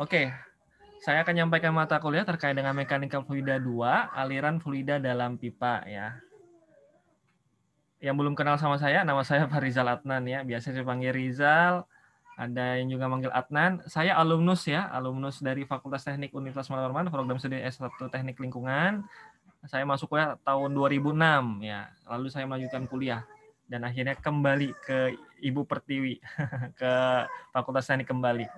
Oke, saya akan menyampaikan mata kuliah terkait dengan mekanika fluida 2, aliran fluida dalam pipa ya. Yang belum kenal sama saya, nama saya Pak Rizal Atnan ya, biasa dipanggil Rizal. Ada yang juga manggil Atnan. Saya alumnus ya, alumnus dari Fakultas Teknik Universitas Malabarman, program studi S1 Teknik Lingkungan. Saya masuk kuliah tahun 2006 ya, lalu saya melanjutkan kuliah dan akhirnya kembali ke Ibu Pertiwi, ke Fakultas Teknik kembali.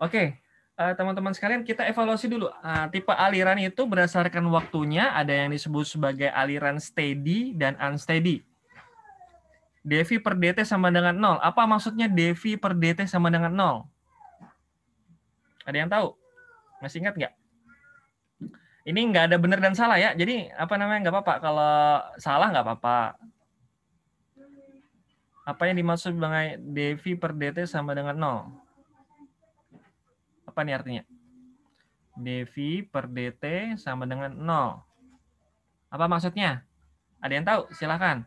Oke, okay. Eh, teman-teman sekalian kita evaluasi dulu uh, tipe aliran itu berdasarkan waktunya ada yang disebut sebagai aliran steady dan unsteady. Devi per DT sama dengan 0. Apa maksudnya Devi per DT sama dengan 0? Ada yang tahu? Masih ingat nggak? Ini nggak ada benar dan salah ya. Jadi apa namanya nggak apa-apa. Kalau salah nggak apa-apa. Apa yang dimaksud dengan Devi per DT sama dengan 0? apa nih artinya? dV per dt sama dengan 0. Apa maksudnya? Ada yang tahu? Silahkan.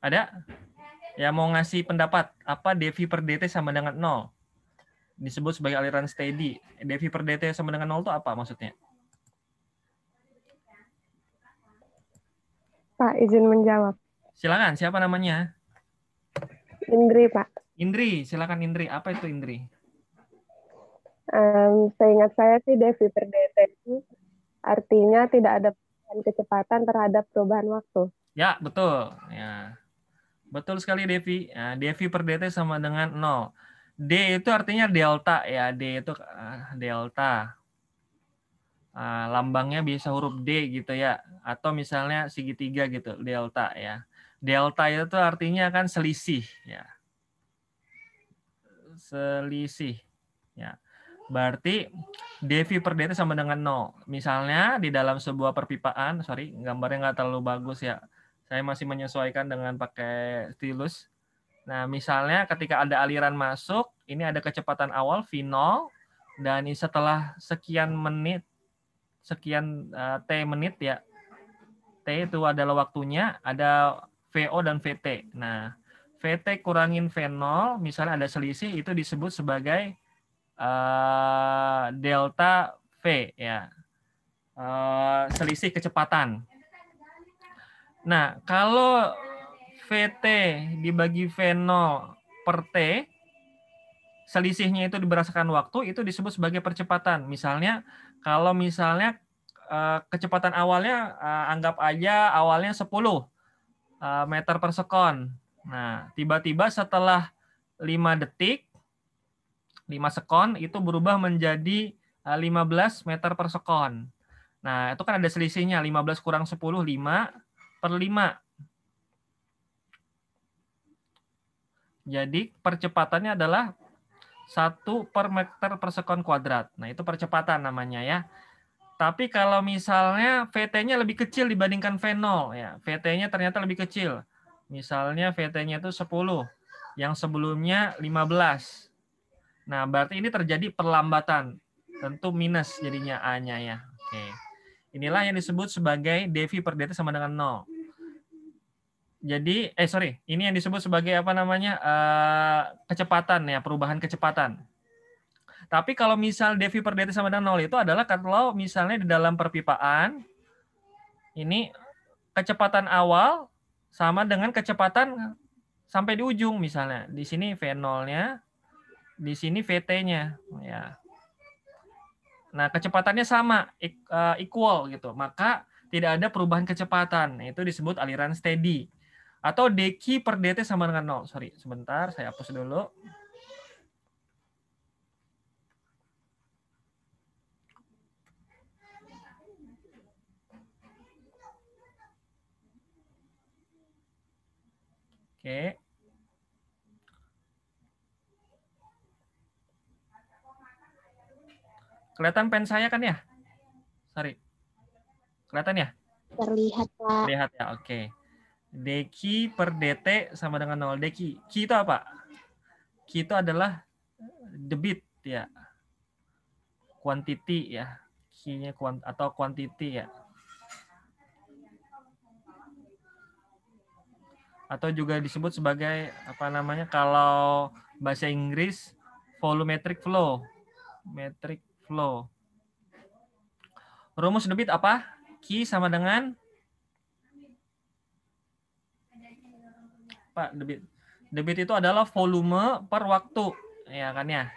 Ada? Ya mau ngasih pendapat apa dV per dt sama dengan 0? Disebut sebagai aliran steady. dV per dt sama dengan 0 itu apa maksudnya? Pak, izin menjawab. Silakan, siapa namanya? Indri, Pak. Indri, silakan Indri. Apa itu Indri? Um, ingat saya sih Devi Perdetesi, artinya tidak ada kecepatan terhadap perubahan waktu. Ya, betul. Ya. Betul sekali Devi. Ya, Devi per DT sama dengan 0. D itu artinya delta ya. D itu eh, delta. Ah, lambangnya bisa huruf D gitu ya atau misalnya segitiga gitu delta ya delta itu artinya kan selisih ya selisih ya berarti dv per dt sama dengan 0 misalnya di dalam sebuah perpipaan sorry gambarnya nggak terlalu bagus ya saya masih menyesuaikan dengan pakai stylus nah misalnya ketika ada aliran masuk ini ada kecepatan awal v0 dan setelah sekian menit sekian uh, T menit ya. T itu adalah waktunya, ada VO dan VT. Nah, VT kurangin V0, misalnya ada selisih, itu disebut sebagai uh, delta V ya. Uh, selisih kecepatan. Nah, kalau VT dibagi V0 per T, selisihnya itu diberasakan waktu, itu disebut sebagai percepatan. Misalnya, kalau misalnya uh, kecepatan awalnya uh, anggap aja awalnya 10 uh, eh, meter per sekon. Nah, tiba-tiba setelah 5 detik 5 sekon itu berubah menjadi uh, 15 meter per sekon. Nah, itu kan ada selisihnya 15 kurang 10 5 per 5. Jadi percepatannya adalah 1 per meter per sekon kuadrat. Nah, itu percepatan namanya ya. Tapi kalau misalnya VT-nya lebih kecil dibandingkan V0 ya, VT-nya ternyata lebih kecil. Misalnya VT-nya itu 10, yang sebelumnya 15. Nah, berarti ini terjadi perlambatan. Tentu minus jadinya A-nya ya. Oke. Inilah yang disebut sebagai devi per dt sama dengan 0. Jadi, eh sorry, ini yang disebut sebagai apa namanya uh, kecepatan ya, perubahan kecepatan. Tapi kalau misal Devi per detik sama dengan nol itu adalah kalau misalnya di dalam perpipaan ini kecepatan awal sama dengan kecepatan sampai di ujung misalnya. Di sini V0-nya, di sini VT-nya ya. Nah, kecepatannya sama, eh, equal gitu. Maka tidak ada perubahan kecepatan. Nah, itu disebut aliran steady. Atau deki per dt sama dengan nol, Sorry, sebentar saya hapus dulu. Oke. Okay. Kelihatan pen saya kan ya? Sorry. Kelihatan ya? Terlihat, Pak. Terlihat ya, oke. Okay. Deki per DT sama dengan nol Deki. Ki itu apa? Ki itu adalah debit ya. Quantity ya. Kinya kuant atau quantity ya. Atau juga disebut sebagai apa namanya kalau bahasa Inggris volumetric flow. Metric flow. Rumus debit apa? Ki sama dengan Pak debit. Debit itu adalah volume per waktu, ya kan ya.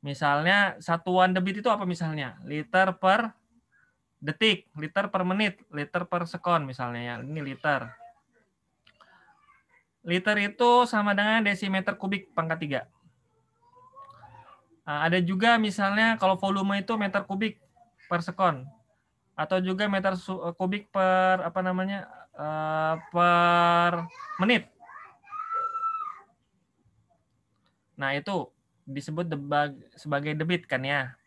Misalnya satuan debit itu apa misalnya? Liter per detik, liter per menit, liter per sekon misalnya ya. Ini liter. Liter itu sama dengan desimeter kubik pangkat tiga Nah, ada juga misalnya kalau volume itu meter kubik per sekon atau juga meter eh, kubik per apa namanya eh, per menit Nah, itu disebut debag, sebagai debit kan ya.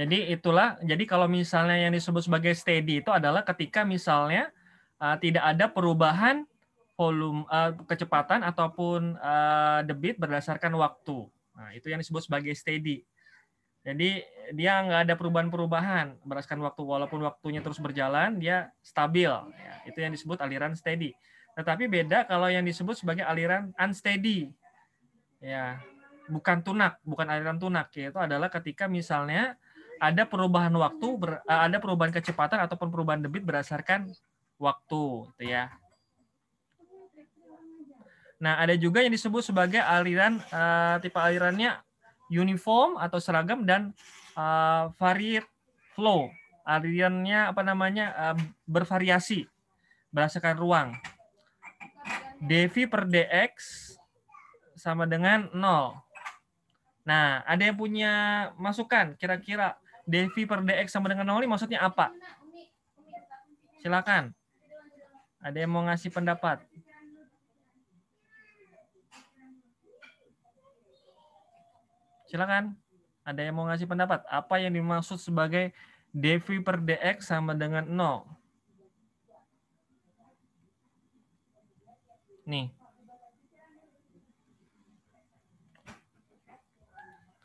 Jadi itulah, jadi kalau misalnya yang disebut sebagai steady itu adalah ketika misalnya uh, tidak ada perubahan volume uh, kecepatan ataupun uh, debit berdasarkan waktu. Nah, itu yang disebut sebagai steady. Jadi dia nggak ada perubahan-perubahan berdasarkan waktu, walaupun waktunya terus berjalan, dia stabil. Ya, itu yang disebut aliran steady. Tetapi beda kalau yang disebut sebagai aliran unsteady. Ya, bukan tunak, bukan aliran tunak. itu adalah ketika misalnya ada perubahan waktu, ber, eh, ada perubahan kecepatan ataupun perubahan debit berdasarkan waktu, gitu ya. Nah, ada juga yang disebut sebagai aliran uh, tipe alirannya uniform atau seragam dan uh, eh, varied flow. Alirannya apa namanya? Uh, bervariasi berdasarkan ruang. dV per dx sama dengan 0. Nah, ada yang punya masukan kira-kira Devi per DX sama dengan 0 maksudnya apa? Silakan. Ada yang mau ngasih pendapat? Silakan. Ada yang mau ngasih pendapat? Apa yang dimaksud sebagai Devi per DX sama dengan 0? Nih.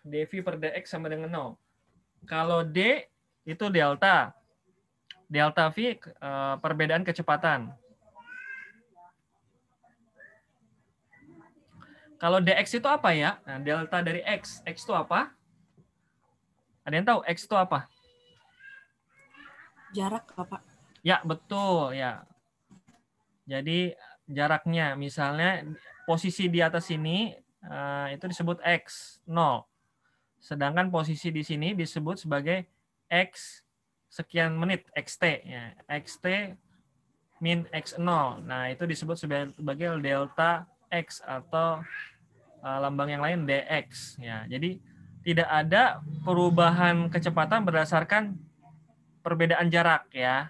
Devi per DX sama dengan 0. Kalau D itu delta. Delta V eh, perbedaan kecepatan. Kalau dx itu apa ya? Nah, delta dari x. X itu apa? Ada yang tahu x itu apa? Jarak, Pak. Ya, betul, ya. Jadi jaraknya misalnya posisi di atas sini eh, itu disebut x, 0. Sedangkan posisi di sini disebut sebagai X sekian menit, XT. Ya. XT min X0. Nah, itu disebut sebagai delta X atau e, lambang yang lain DX. Ya. Jadi, tidak ada perubahan kecepatan berdasarkan perbedaan jarak ya.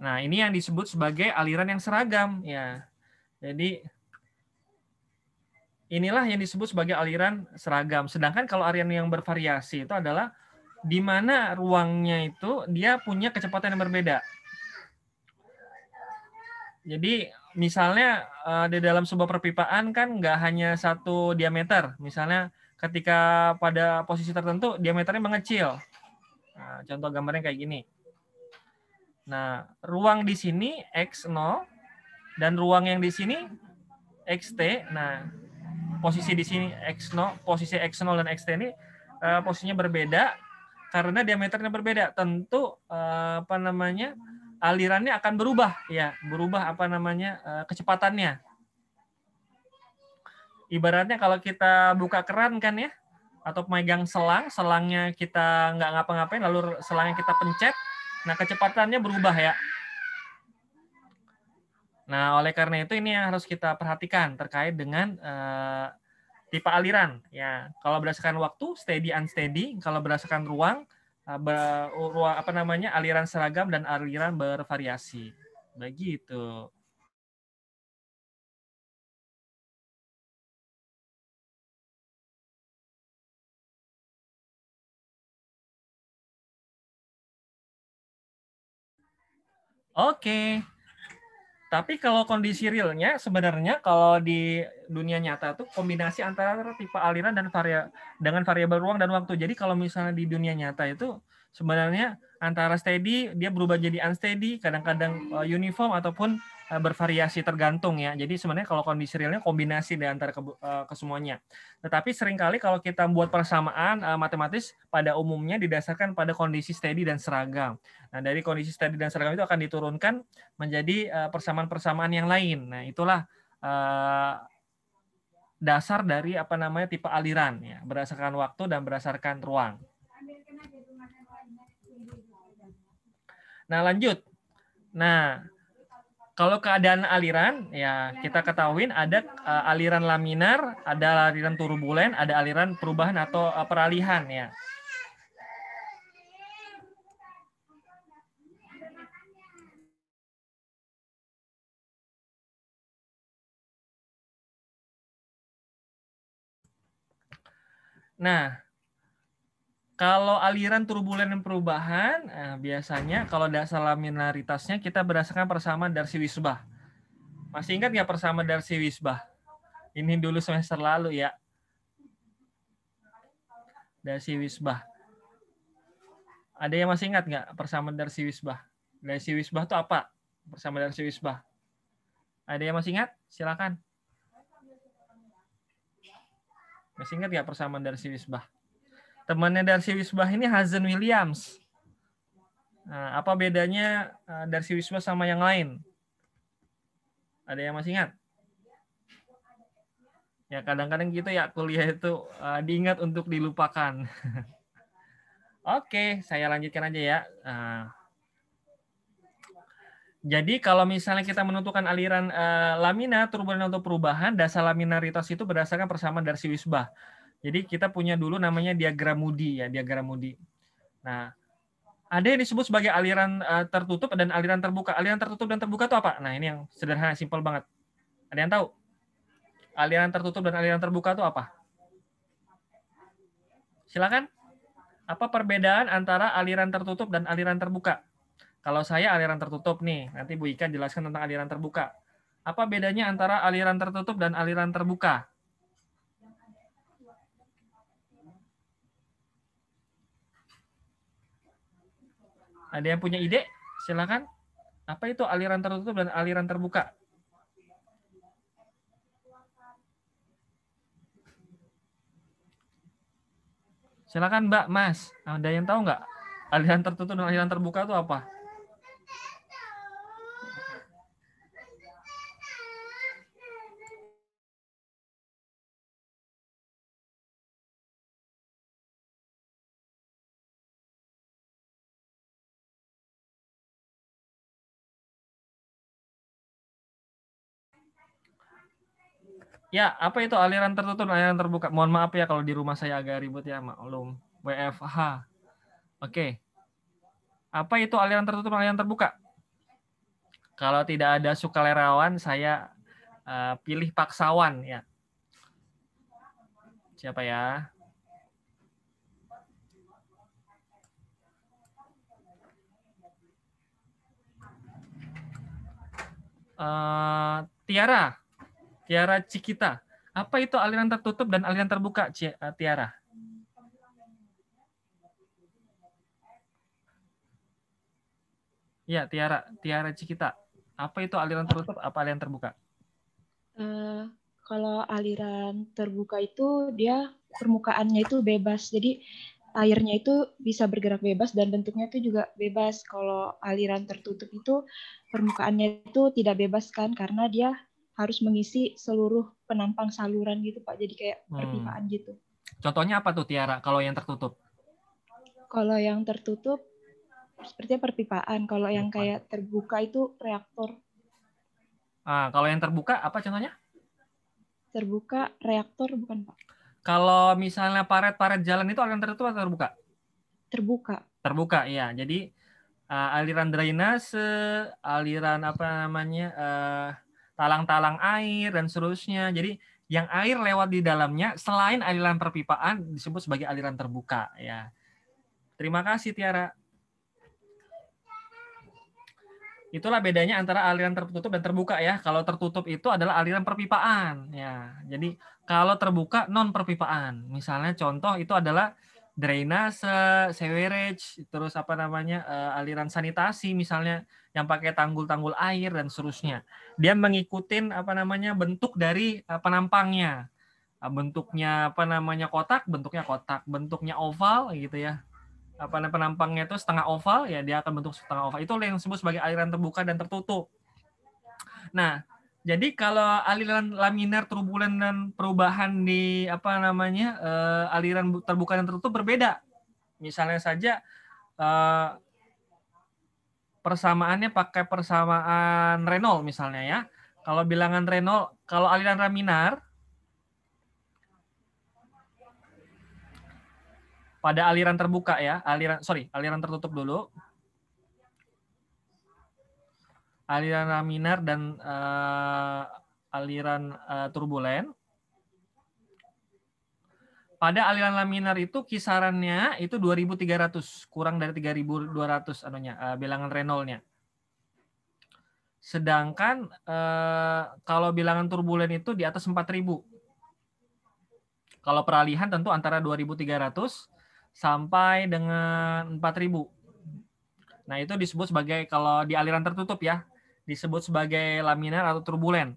Nah, ini yang disebut sebagai aliran yang seragam ya. Jadi Inilah yang disebut sebagai aliran seragam. Sedangkan kalau aliran yang bervariasi itu adalah di mana ruangnya itu dia punya kecepatan yang berbeda. Jadi misalnya eh, di dalam sebuah perpipaan kan nggak hanya satu diameter. Misalnya ketika pada posisi tertentu diameternya mengecil. Nah, contoh gambarnya kayak gini. Nah, ruang di sini X0 dan ruang yang di sini XT. Nah, posisi di sini X0, posisi X0 dan X ini uh, posisinya berbeda karena diameternya berbeda. Tentu uh, apa namanya? alirannya akan berubah ya, berubah apa namanya? Uh, kecepatannya. Ibaratnya kalau kita buka keran kan ya atau pegang selang, selangnya kita nggak ngapa-ngapain lalu selangnya kita pencet, nah kecepatannya berubah ya Nah, oleh karena itu ini yang harus kita perhatikan terkait dengan uh, tipe aliran ya. Kalau berdasarkan waktu steady and steady, kalau berdasarkan ruang uh, ber, ruang apa namanya aliran seragam dan aliran bervariasi. Begitu. Oke. Okay. Tapi kalau kondisi realnya sebenarnya kalau di dunia nyata tuh kombinasi antara tipe aliran dan varia dengan variabel ruang dan waktu. Jadi kalau misalnya di dunia nyata itu sebenarnya antara steady dia berubah jadi unsteady, kadang-kadang eh, uniform ataupun Eh, bervariasi tergantung ya. Jadi sebenarnya kalau kondisi realnya kombinasi di antara eh, ke, kesemuanya. Tetapi seringkali kalau kita buat persamaan eh, matematis pada umumnya didasarkan pada kondisi steady dan seragam. Nah, dari kondisi steady dan seragam itu akan diturunkan menjadi persamaan-persamaan yang lain. Nah, itulah dasar dari apa namanya tipe aliran ya, berdasarkan waktu dan berdasarkan ruang. Nah, lanjut. Nah, kalau keadaan aliran ya kita ketahuin ada uh, aliran laminar, ada aliran turbulen, ada aliran perubahan atau uh, peralihan ya. Nah, kalau aliran turbulen dan perubahan, nah biasanya kalau dasar laminaritasnya kita berdasarkan persamaan darsi Wisbah. Masih ingat nggak persamaan darsi Wisbah? Ini dulu semester lalu ya. darsi Wisbah. Ada yang masih ingat nggak persamaan darsi Wisbah? darsi Wisbah itu apa? Persamaan darsi Wisbah. Ada yang masih ingat? Silakan. Masih ingat nggak persamaan darsi Wisbah? Temannya Darcy Wisbah ini Hazen Williams. Nah, apa bedanya eh, Darcy Wisbah sama yang lain? Ada yang masih ingat? Ya kadang-kadang gitu ya kuliah itu uh, diingat untuk dilupakan. Oke, saya lanjutkan aja ya. Uh, jadi kalau misalnya kita menentukan aliran uh, lamina turbulen untuk perubahan, dasar laminaritas itu berdasarkan persamaan dari si wisbah. Jadi kita punya dulu namanya diagram Moody ya, diagram Moody. Nah, ada yang disebut sebagai aliran eh, tertutup dan aliran terbuka. Aliran tertutup dan terbuka itu apa? Nah, ini yang sederhana, simpel banget. Ada yang tahu? Aliran tertutup dan aliran terbuka itu apa? Silakan. Apa perbedaan antara aliran tertutup dan aliran terbuka? Kalau saya aliran tertutup nih, nanti Bu Ika jelaskan tentang aliran terbuka. Apa bedanya antara aliran tertutup dan aliran terbuka? Ada yang punya ide? Silakan. Apa itu aliran tertutup dan aliran terbuka? Silakan Mbak, Mas. Ada yang tahu nggak aliran tertutup dan aliran terbuka itu apa? Ya, apa itu aliran tertutup, aliran terbuka? Mohon maaf ya kalau di rumah saya agak ribut ya, maklum. WFH. Oke. Apa itu aliran tertutup, aliran terbuka? Kalau tidak ada sukarelawan, saya uh, pilih paksawan ya. Siapa ya? Uh, Tiara, Tiara Cikita. Apa itu aliran tertutup dan aliran terbuka, eh, Tiara? Ya, Tiara, Tiara Cikita. Apa itu aliran tertutup, apa aliran terbuka? Uh, kalau aliran terbuka itu dia permukaannya itu bebas. Jadi airnya itu bisa bergerak bebas dan bentuknya itu juga bebas. Kalau aliran tertutup itu permukaannya itu tidak bebas kan karena dia harus mengisi seluruh penampang saluran gitu Pak. Jadi kayak hmm. perpipaan gitu. Contohnya apa tuh Tiara kalau yang tertutup? Kalau yang tertutup sepertinya perpipaan. Kalau yang kayak terbuka itu reaktor. Ah, kalau yang terbuka apa contohnya? Terbuka reaktor bukan Pak. Kalau misalnya paret-paret jalan itu akan tertutup atau terbuka? Terbuka. Terbuka, iya. Jadi uh, aliran drainase, aliran apa namanya? Uh, talang-talang air dan seterusnya. Jadi yang air lewat di dalamnya selain aliran perpipaan disebut sebagai aliran terbuka ya. Terima kasih Tiara. Itulah bedanya antara aliran tertutup dan terbuka ya. Kalau tertutup itu adalah aliran perpipaan ya. Jadi kalau terbuka non perpipaan. Misalnya contoh itu adalah drainase, sewerage, terus apa namanya eh, aliran sanitasi misalnya yang pakai tanggul-tanggul air dan seterusnya. Dia mengikuti apa namanya bentuk dari eh, penampangnya. Eh, bentuknya apa namanya kotak, bentuknya kotak, bentuknya oval gitu ya. Apa namanya penampangnya itu setengah oval ya dia akan bentuk setengah oval. Itu yang disebut sebagai aliran terbuka dan tertutup. Nah, jadi kalau aliran laminar turbulen dan perubahan di apa namanya eh, aliran terbuka dan tertutup berbeda. Misalnya saja persamaannya pakai persamaan Renault misalnya ya. Kalau bilangan Renault, kalau aliran laminar pada aliran terbuka ya, aliran sorry, aliran tertutup dulu. Aliran laminar dan uh, aliran uh, eh, turbulen pada aliran laminar itu kisarannya itu 2300, kurang dari 3200 anunya uh, bilangan Reynolds-nya. Sedangkan uh, kalau bilangan turbulen itu di atas 4000. Kalau peralihan tentu antara 2300 sampai dengan 4000. Nah, itu disebut sebagai kalau di aliran tertutup ya, disebut sebagai laminar atau turbulen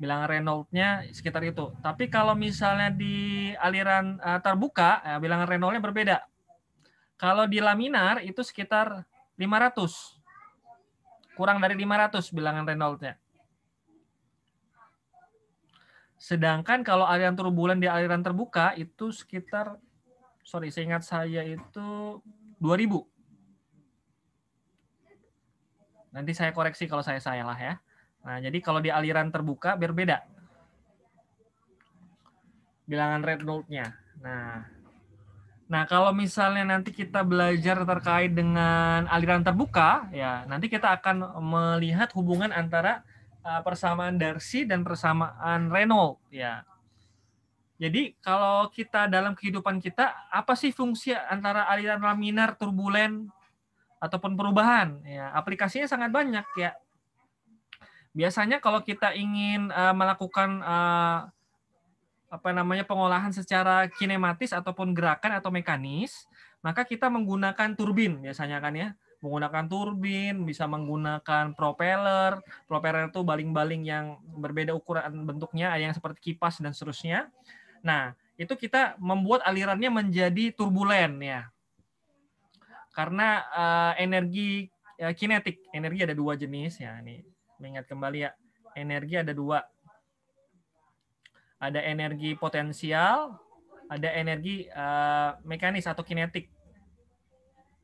bilangan renault nya hmm. sekitar itu. Tapi kalau misalnya di aliran uh, terbuka, ya, bilangan renault nya berbeda. Kalau di laminar itu sekitar 500. Kurang dari 500 bilangan renault nya Sedangkan kalau aliran turbulen di aliran terbuka itu sekitar sorry, seingat saya itu 2000. Nanti saya koreksi kalau saya salah ya. Nah, jadi kalau di aliran terbuka berbeda bilangan Reynolds-nya. Nah, nah kalau misalnya nanti kita belajar terkait dengan aliran terbuka, ya nanti kita akan melihat hubungan antara eh, persamaan Darcy dan persamaan Reynolds, ya. Jadi kalau kita dalam kehidupan kita apa sih fungsi antara aliran laminar, turbulen ataupun perubahan? Ya, aplikasinya sangat banyak ya. Biasanya kalau kita ingin uh, melakukan uh, apa namanya pengolahan secara kinematis ataupun gerakan atau mekanis, maka kita menggunakan turbin biasanya kan ya. Menggunakan turbin, bisa menggunakan propeller. Propeller itu baling-baling yang berbeda ukuran bentuknya, ada yang seperti kipas dan seterusnya. Nah, itu kita membuat alirannya menjadi turbulen ya. Karena uh, energi uh, kinetik, energi ada dua jenis ya ini mengingat kembali ya, energi ada dua. Ada energi potensial, ada energi uh, mekanis atau kinetik.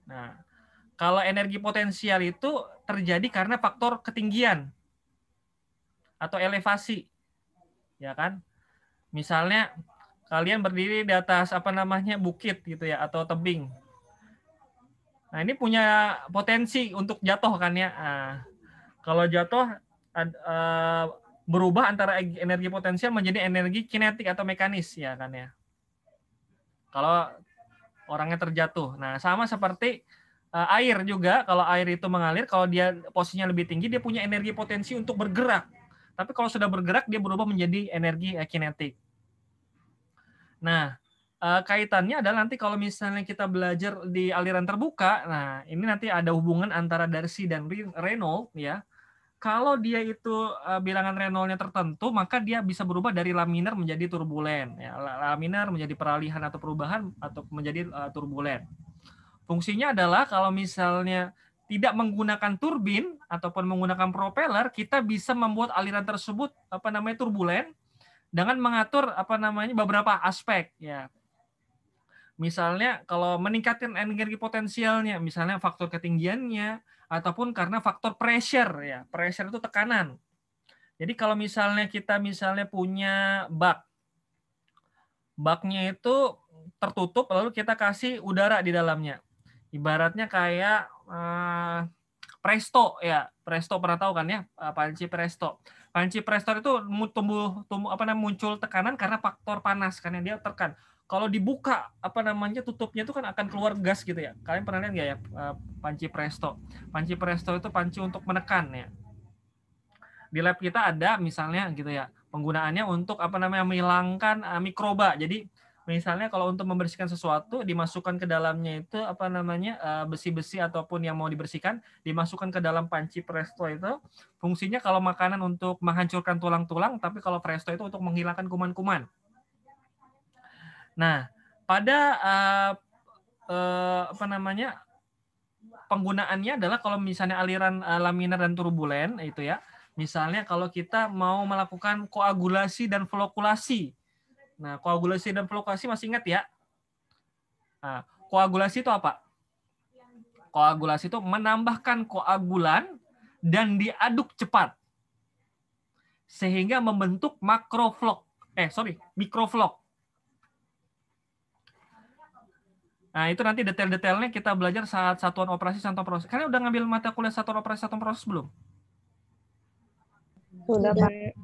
Nah, kalau energi potensial itu terjadi karena faktor ketinggian atau elevasi, ya kan? Misalnya kalian berdiri di atas apa namanya bukit gitu ya atau tebing. Nah ini punya potensi untuk jatuh kan ya. Nah, kalau jatuh ad, uh, berubah antara energi potensial menjadi energi kinetik atau mekanis ya kan ya. Kalau orangnya terjatuh. Nah, sama seperti uh, air juga kalau air itu mengalir kalau dia posisinya lebih tinggi dia punya energi potensi untuk bergerak. Tapi kalau sudah bergerak dia berubah menjadi energi uh, kinetik. Nah, uh, kaitannya adalah nanti kalau misalnya kita belajar di aliran terbuka, nah ini nanti ada hubungan antara Darcy dan Reynolds ya kalau dia itu uh, bilangan reynolds tertentu, maka dia bisa berubah dari laminar menjadi turbulen. Ya, laminar menjadi peralihan atau perubahan atau menjadi uh, turbulen. Fungsinya adalah kalau misalnya tidak menggunakan turbin ataupun menggunakan propeller, kita bisa membuat aliran tersebut apa namanya turbulen dengan mengatur apa namanya beberapa aspek ya. Misalnya kalau meningkatkan energi potensialnya, misalnya faktor ketinggiannya, ataupun karena faktor pressure ya. Pressure itu tekanan. Jadi kalau misalnya kita misalnya punya bak, baknya itu tertutup lalu kita kasih udara di dalamnya. Ibaratnya kayak eh, presto ya, presto pernah tahu kan ya, eh, panci presto. Panci presto itu tumbuh tumbuh apa namanya muncul tekanan karena faktor panas karena ya. dia tekan kalau dibuka apa namanya tutupnya itu kan akan keluar gas gitu ya. Kalian pernah lihat nggak ya eh, panci presto? Panci presto itu panci untuk menekan ya. Di lab kita ada misalnya gitu ya penggunaannya untuk apa namanya menghilangkan eh, mikroba. Jadi misalnya kalau untuk membersihkan sesuatu dimasukkan ke dalamnya itu apa namanya eh, besi-besi ataupun yang mau dibersihkan dimasukkan ke dalam panci presto itu fungsinya kalau makanan untuk menghancurkan tulang-tulang tapi kalau presto itu untuk menghilangkan kuman-kuman. Nah, pada uh, uh, apa namanya penggunaannya adalah kalau misalnya aliran uh, laminar dan turbulen itu ya. Misalnya kalau kita mau melakukan koagulasi dan flokulasi. Nah, koagulasi dan flokulasi masih ingat ya? Nah, koagulasi itu apa? Koagulasi itu menambahkan koagulan dan diaduk cepat. Sehingga membentuk makroflok. Eh, sorry, mikroflok. Nah, itu nanti detail-detailnya kita belajar saat satuan operasi satuan proses. Kalian udah ngambil mata kuliah satuan operasi satuan proses belum? Sudah,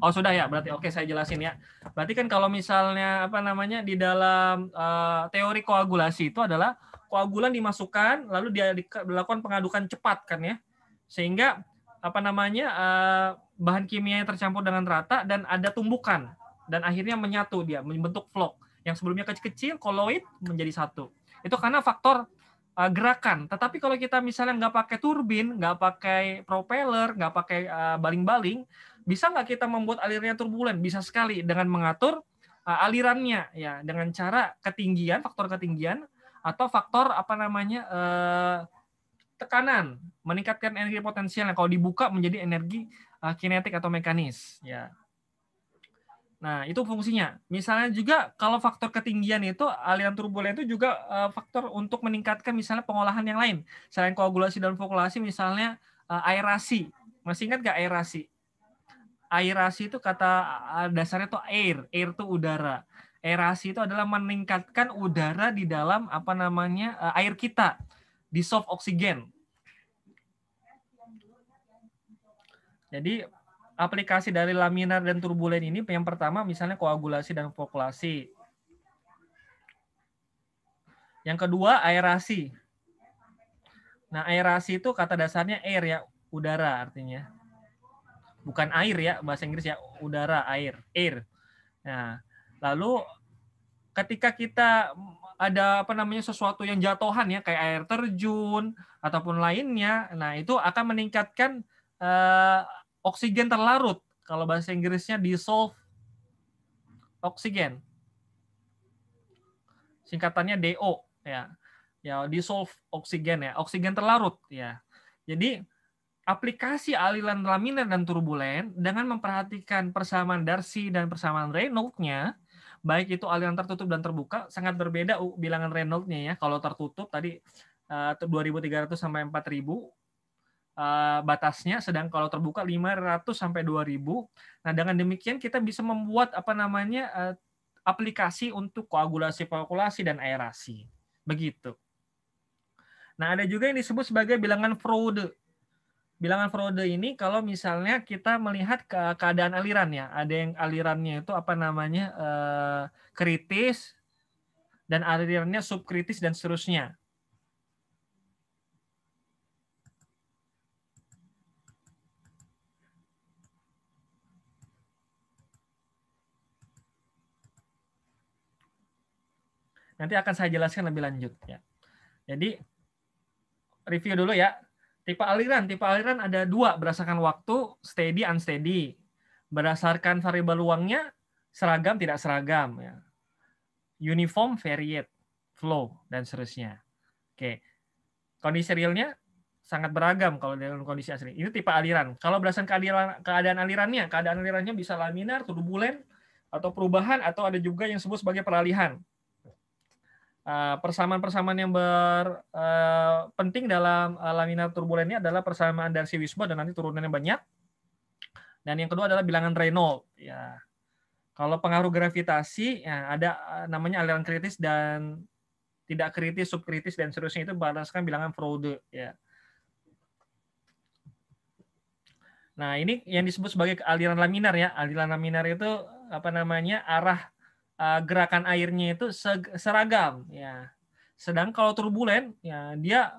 Oh, sudah ya. Berarti oke saya jelasin ya. Berarti kan kalau misalnya apa namanya di dalam uh, teori koagulasi itu adalah koagulan dimasukkan lalu dia dilakukan pengadukan cepat kan ya. Sehingga apa namanya uh, bahan yang tercampur dengan rata dan ada tumbukan dan akhirnya menyatu dia membentuk vlog yang sebelumnya kecil-kecil koloid menjadi satu itu karena faktor uh, gerakan. Tetapi kalau kita misalnya nggak pakai turbin, nggak pakai propeller, nggak pakai baling eh, baling-baling, bisa nggak kita membuat alirnya turbulen? Bisa sekali dengan mengatur uh, alirannya ya dengan cara ketinggian, faktor ketinggian atau faktor apa namanya uh, tekanan, meningkatkan energi potensial. Kalau dibuka menjadi energi uh, kinetik atau mekanis ya. Nah, itu fungsinya. Misalnya juga kalau faktor ketinggian itu aliran turbulen itu juga uh, faktor untuk meningkatkan misalnya pengolahan yang lain. Selain koagulasi dan fokulasi misalnya uh, aerasi. Masih ingat nggak aerasi? Aerasi itu kata eh, dasarnya itu air, air itu udara. Aerasi itu adalah meningkatkan udara di dalam apa namanya uh, air kita, di soft oksigen. Jadi aplikasi dari laminar dan turbulen ini yang pertama misalnya koagulasi dan fokulasi. Yang kedua aerasi. Nah, aerasi itu kata dasarnya air ya, udara artinya. Bukan air ya bahasa Inggris ya, udara, air, air. Nah, lalu ketika kita ada apa namanya sesuatu yang jatuhan ya kayak air terjun ataupun lainnya, nah itu akan meningkatkan eh, oksigen terlarut. Kalau bahasa Inggrisnya dissolve oksigen. Singkatannya DO ya. Ya, dissolve oksigen ya, oksigen terlarut ya. Jadi aplikasi aliran laminar dan turbulen dengan memperhatikan persamaan Darcy dan persamaan Reynolds-nya baik itu aliran tertutup dan terbuka sangat berbeda bilangan Reynolds-nya ya. Kalau tertutup tadi 2300 eh, sampai 4000 Eh, batasnya sedang kalau terbuka 500 sampai 2000. Nah, dengan demikian kita bisa membuat apa namanya eh, aplikasi untuk koagulasi koagulasi dan aerasi. Begitu. Nah, ada juga yang disebut sebagai bilangan Frode. Bilangan Frode ini kalau misalnya kita melihat ke keadaan aliran ya, ada yang alirannya itu apa namanya eh, kritis dan alirannya subkritis dan seterusnya. Nanti akan saya jelaskan lebih lanjut ya. Jadi review dulu ya. Tipe aliran, tipe aliran ada dua berdasarkan waktu, steady, unsteady. Berdasarkan variabel uangnya seragam, tidak seragam. Ya. Uniform, varied flow, dan seterusnya. Oke. Kondisi realnya sangat beragam kalau dalam kondisi asli. ini tipe aliran. Kalau berdasarkan keadaan, keadaan alirannya, keadaan alirannya bisa laminar, turbulen, atau perubahan, atau ada juga yang disebut sebagai peralihan. Eh, persamaan-persamaan yang eh, penting dalam eh, laminar turbulen ini adalah persamaan dari si dan nanti turunannya banyak. Dan yang kedua adalah bilangan Reynolds. Ya. Kalau pengaruh gravitasi, ya ada namanya aliran kritis dan tidak kritis, subkritis, dan seterusnya itu berdasarkan bilangan Frode. Ya. Nah, ini yang disebut sebagai aliran laminar ya. Aliran laminar itu apa namanya? arah Eh, gerakan airnya itu seragam ya. Sedang kalau turbulen ya dia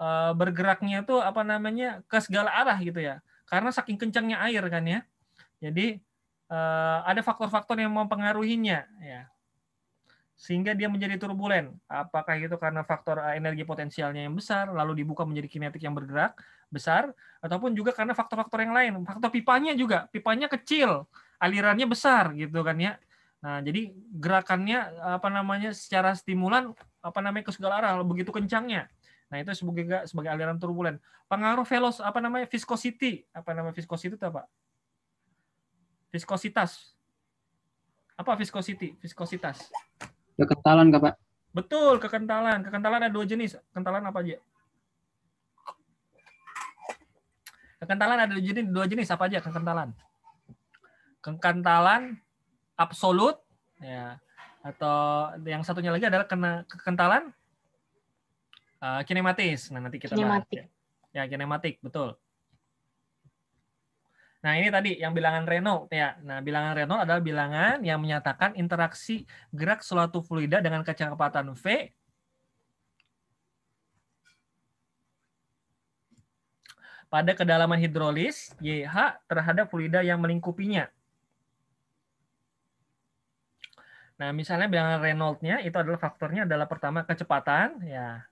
eh, bergeraknya itu apa namanya ke segala arah gitu ya. Karena saking kencangnya air kan ya. Jadi eh, ada faktor-faktor yang mempengaruhinya ya. Sehingga dia menjadi turbulen. Apakah itu karena faktor energi potensialnya yang besar lalu dibuka menjadi kinetik yang bergerak besar ataupun juga karena faktor-faktor yang lain. Faktor pipanya juga, pipanya kecil, alirannya besar gitu kan ya Nah, jadi gerakannya apa namanya secara stimulan apa namanya ke segala arah begitu kencangnya. Nah, itu sebagai sebagai aliran turbulen. Pengaruh velos apa namanya viscosity, apa namanya viscosity itu apa? Viskositas. Apa viscosity? Viskositas. Kekentalan, Kak, Pak. Betul, kekentalan. Kekentalan ada dua jenis. Kekentalan apa aja? Kekentalan ada dua jenis, dua jenis apa aja kekentalan? Kekentalan absolut ya atau yang satunya lagi adalah kena kekentalan uh, kinematis. Nah, nanti kita kinematik. bahas. Ya. ya, kinematik, betul. Nah, ini tadi yang bilangan Reynolds ya. Nah, bilangan Reynolds adalah bilangan yang menyatakan interaksi gerak suatu fluida dengan kecepatan V pada kedalaman hidrolis YH terhadap fluida yang melingkupinya. Nah, misalnya bilangan Reynolds-nya itu adalah faktornya adalah pertama kecepatan, ya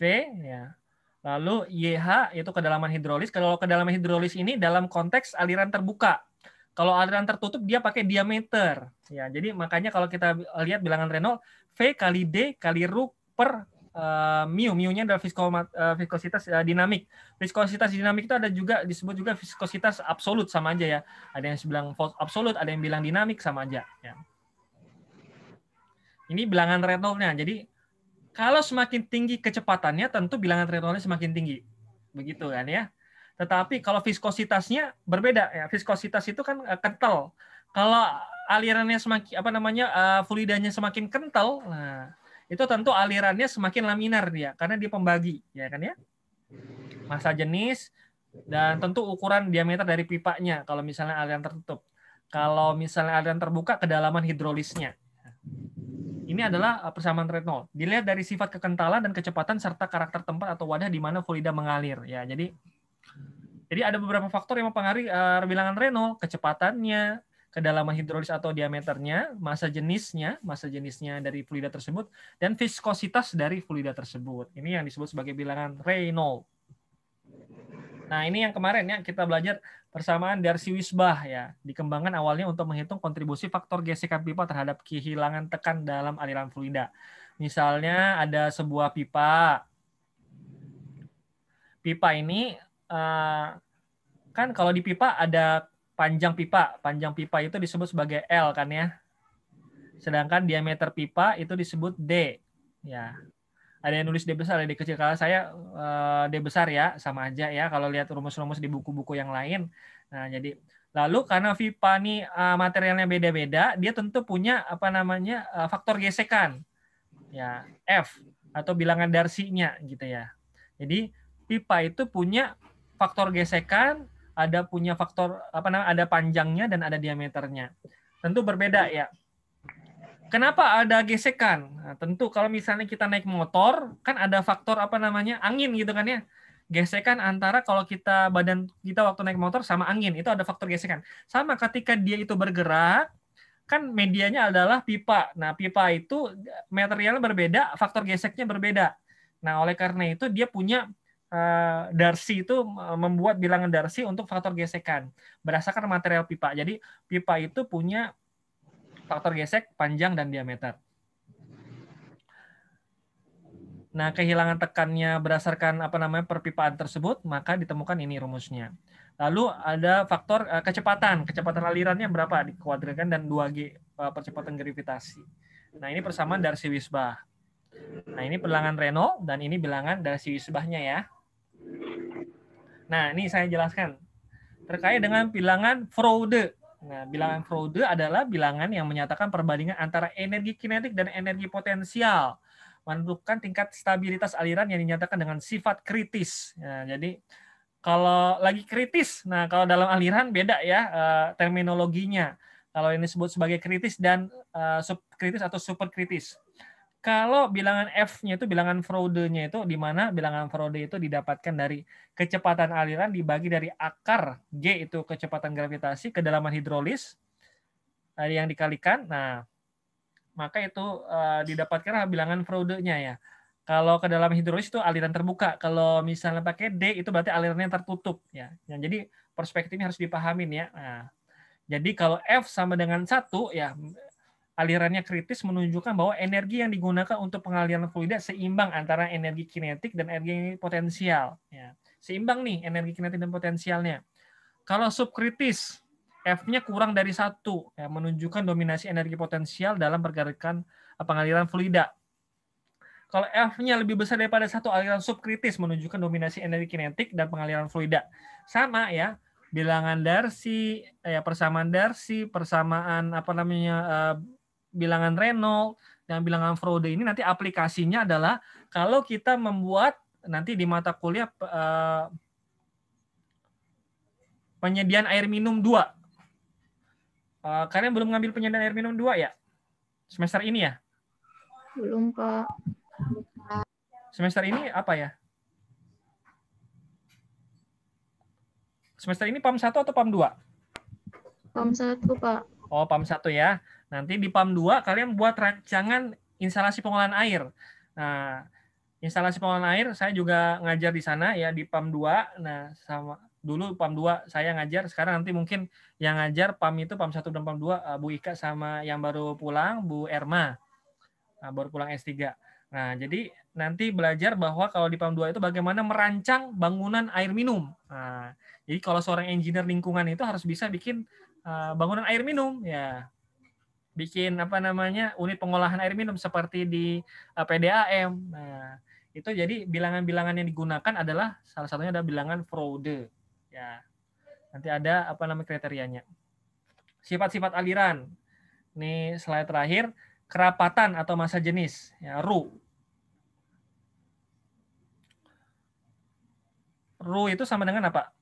V, ya. Lalu YH itu kedalaman hidrolis. Kalau kedalaman hidrolis ini dalam konteks aliran terbuka. Kalau aliran tertutup dia pakai diameter. Ya, jadi makanya kalau kita lihat bilangan Reynolds V kali D kali ruk per uh, mu. Mu-nya adalah visko, uh, eh, viskositas uh, dinamik. Viskositas dinamik itu ada juga disebut juga viskositas absolut sama aja ya. Ada yang bilang absolut, ada yang bilang dinamik sama aja ya. Ini bilangan Reynolds-nya. Jadi kalau semakin tinggi kecepatannya tentu bilangan Reynolds-nya semakin tinggi. Begitu kan ya. Tetapi kalau viskositasnya berbeda ya. Viskositas itu kan eh, kental. Kalau alirannya semakin apa namanya uh, eh, fluidanya semakin kental, nah itu tentu alirannya semakin laminar dia karena dia pembagi ya kan ya. Masa jenis dan tentu ukuran diameter dari pipanya kalau misalnya aliran tertutup. Kalau misalnya aliran terbuka kedalaman hidrolisnya. Ini hmm. adalah eh, persamaan retinol. Dilihat dari sifat kekentalan dan kecepatan serta karakter tempat atau wadah di mana fluida mengalir. Ya, jadi jadi ada beberapa faktor yang mempengaruhi uh, bilangan Renault, kecepatannya, kedalaman hidrolis atau diameternya, masa jenisnya, masa jenisnya dari fluida tersebut, dan viskositas dari fluida tersebut. Ini yang disebut sebagai bilangan Reynolds. Nah, ini yang kemarin ya kita belajar persamaan Darcy Wisbah ya. Dikembangkan awalnya untuk menghitung kontribusi faktor gesekan pipa terhadap kehilangan tekan dalam aliran fluida. Misalnya ada sebuah pipa. Pipa ini eh, kan kalau di pipa ada panjang pipa. Panjang pipa itu disebut sebagai L kan ya. Sedangkan diameter pipa itu disebut D. Ya ada yang nulis D besar, ada D kecil. Kalau saya eh, D besar ya, sama aja ya. Kalau lihat rumus-rumus di buku-buku yang lain. Nah, jadi lalu karena VIPA ini eh, materialnya beda-beda, dia tentu punya apa namanya eh, faktor gesekan. Ya, F atau bilangan darsinya gitu ya. Jadi pipa itu punya faktor gesekan, ada punya faktor apa namanya, ada panjangnya dan ada diameternya. Tentu berbeda ya Kenapa ada gesekan? Nah, tentu kalau misalnya kita naik motor, kan ada faktor apa namanya angin gitu kan ya. Gesekan antara kalau kita badan kita waktu naik motor sama angin itu ada faktor gesekan. Sama ketika dia itu bergerak, kan medianya adalah pipa. Nah pipa itu materialnya berbeda, faktor geseknya berbeda. Nah oleh karena itu dia punya uh, darsi itu eh, membuat bilangan darsi untuk faktor gesekan berdasarkan material pipa. Jadi pipa itu punya faktor gesek panjang dan diameter. Nah, kehilangan tekannya berdasarkan apa namanya perpipaan tersebut, maka ditemukan ini rumusnya. Lalu ada faktor uh, kecepatan, kecepatan alirannya berapa Dikuadrikan dan 2G uh, eh, percepatan gravitasi. Nah, ini persamaan dari si Wisbah. Nah, ini bilangan Renault dan ini bilangan dari si Wisbahnya ya. Nah, ini saya jelaskan. Terkait dengan bilangan Froude. Nah, bilangan Claude adalah bilangan yang menyatakan perbandingan antara energi kinetik dan energi potensial, menentukan tingkat stabilitas aliran yang dinyatakan dengan sifat kritis. Nah, jadi kalau lagi kritis, nah kalau dalam aliran beda ya eh, terminologinya. Kalau ini disebut sebagai kritis dan uh, subkritis atau superkritis. Kalau bilangan F-nya itu bilangan Froude-nya itu di mana bilangan Frode itu didapatkan dari kecepatan aliran dibagi dari akar G itu kecepatan gravitasi, kedalaman hidrolis eh, yang dikalikan. Nah, maka itu uh, didapatkan bilangan nya ya. Kalau kedalaman hidrolis itu aliran terbuka. Kalau misalnya pakai D itu berarti alirannya tertutup ya. Nah, jadi perspektifnya harus dipahamin ya. Nah, jadi kalau F sama dengan satu ya alirannya kritis menunjukkan bahwa energi yang digunakan untuk pengaliran fluida seimbang antara energi kinetik dan energi potensial. Ya. Seimbang nih energi kinetik dan potensialnya. Kalau subkritis, F-nya kurang dari satu, ya, menunjukkan dominasi energi potensial dalam pergerakan eh, pengaliran fluida. Kalau F-nya lebih besar daripada satu, aliran subkritis menunjukkan dominasi energi kinetik dan pengaliran fluida. Sama ya, bilangan Darcy, eh, ya persamaan Darcy, persamaan apa namanya eh, bilangan Reynolds, dan bilangan Frode ini nanti aplikasinya adalah kalau kita membuat nanti di mata kuliah eh, penyediaan air minum dua, eh, kalian belum ngambil penyediaan air minum dua ya? Semester ini ya? Belum, Kak. Semester ini apa ya? Semester ini PAM 1 atau PAM 2? PAM 1, Pak. Oh, PAM 1 ya. Nanti di PAM 2 kalian buat rancangan instalasi pengolahan air. Nah, instalasi pengolahan air saya juga ngajar di sana ya di PAM 2. Nah, sama dulu PAM 2 saya ngajar, sekarang nanti mungkin yang ngajar PAM itu PAM 1 dan PAM 2 eh, Bu Ika sama yang baru pulang Bu Erma. Nah, baru pulang S3. Nah, jadi nanti belajar bahwa kalau di PAM 2 itu bagaimana merancang bangunan air minum. Nah, jadi kalau seorang engineer lingkungan itu harus bisa bikin eh, bangunan air minum ya bikin apa namanya unit pengolahan air minum seperti di uh, eh, PDAM. Nah, itu jadi bilangan-bilangan yang digunakan adalah salah satunya ada bilangan Frode. Ya. Nanti ada apa namanya kriterianya. Sifat-sifat aliran. Nih slide terakhir kerapatan atau masa jenis, ya, RU. RU itu sama dengan apa?